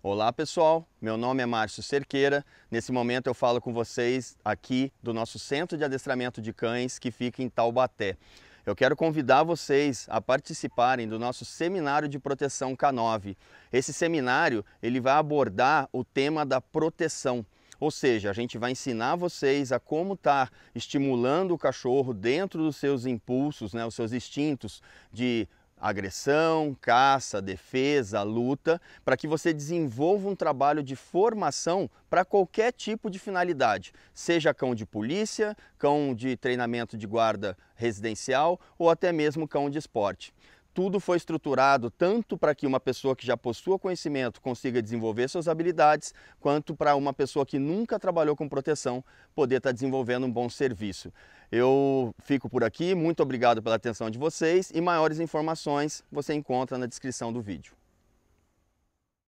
Olá pessoal, meu nome é Márcio Cerqueira. Nesse momento eu falo com vocês aqui do nosso centro de adestramento de cães que fica em Taubaté. Eu quero convidar vocês a participarem do nosso seminário de proteção K9. Esse seminário ele vai abordar o tema da proteção. Ou seja, a gente vai ensinar vocês a como estar tá estimulando o cachorro dentro dos seus impulsos, né, os seus instintos de agressão, caça, defesa, luta, para que você desenvolva um trabalho de formação para qualquer tipo de finalidade, seja cão de polícia, cão de treinamento de guarda residencial ou até mesmo cão de esporte tudo foi estruturado tanto para que uma pessoa que já possua conhecimento consiga desenvolver suas habilidades, quanto para uma pessoa que nunca trabalhou com proteção poder estar tá desenvolvendo um bom serviço. Eu fico por aqui, muito obrigado pela atenção de vocês e maiores informações você encontra na descrição do vídeo.